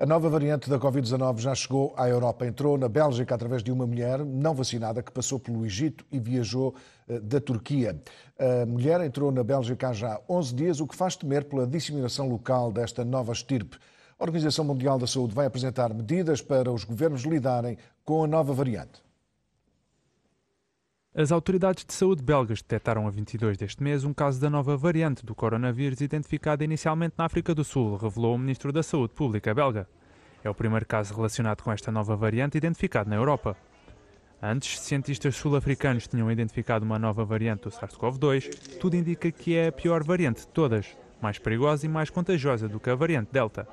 A nova variante da Covid-19 já chegou à Europa. Entrou na Bélgica através de uma mulher não vacinada que passou pelo Egito e viajou eh, da Turquia. A mulher entrou na Bélgica há já 11 dias, o que faz temer pela disseminação local desta nova estirpe. A Organização Mundial da Saúde vai apresentar medidas para os governos lidarem com a nova variante. As autoridades de saúde belgas detectaram a 22 deste mês um caso da nova variante do coronavírus identificada inicialmente na África do Sul, revelou o ministro da Saúde Pública belga. É o primeiro caso relacionado com esta nova variante identificado na Europa. Antes, cientistas sul-africanos tinham identificado uma nova variante do SARS-CoV-2. Tudo indica que é a pior variante de todas, mais perigosa e mais contagiosa do que a variante Delta.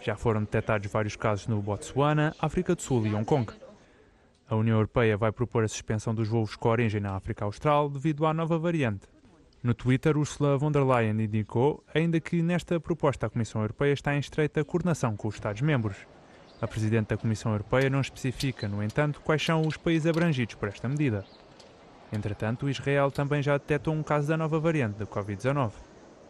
Já foram detectados vários casos no Botsuana, África do Sul e Hong Kong. A União Europeia vai propor a suspensão dos voos com origem na África Austral devido à nova variante. No Twitter, Ursula von der Leyen indicou ainda que nesta proposta a Comissão Europeia está em estreita coordenação com os Estados-membros. A Presidente da Comissão Europeia não especifica, no entanto, quais são os países abrangidos por esta medida. Entretanto, Israel também já detectou um caso da nova variante da Covid-19.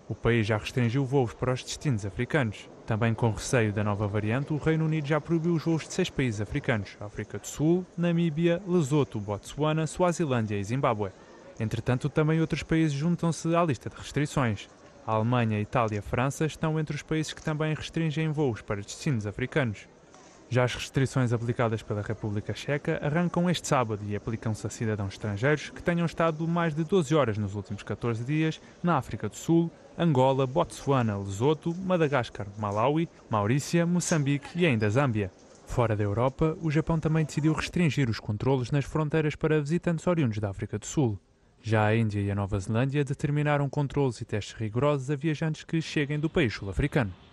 O país já restringiu voos para os destinos africanos. Também com receio da nova variante, o Reino Unido já proibiu os voos de seis países africanos: África do Sul, Namíbia, Lesoto, Botsuana, Suazilândia e Zimbábue. Entretanto, também outros países juntam-se à lista de restrições. A Alemanha, Itália e França estão entre os países que também restringem voos para destinos africanos. Já as restrições aplicadas pela República Checa arrancam este sábado e aplicam-se a cidadãos estrangeiros que tenham estado mais de 12 horas nos últimos 14 dias na África do Sul, Angola, Botsuana, Lesoto, Madagascar, Malawi, Maurícia, Moçambique e ainda Zâmbia. Fora da Europa, o Japão também decidiu restringir os controlos nas fronteiras para visitantes oriundos da África do Sul. Já a Índia e a Nova Zelândia determinaram controlos e testes rigorosos a viajantes que cheguem do país sul-africano.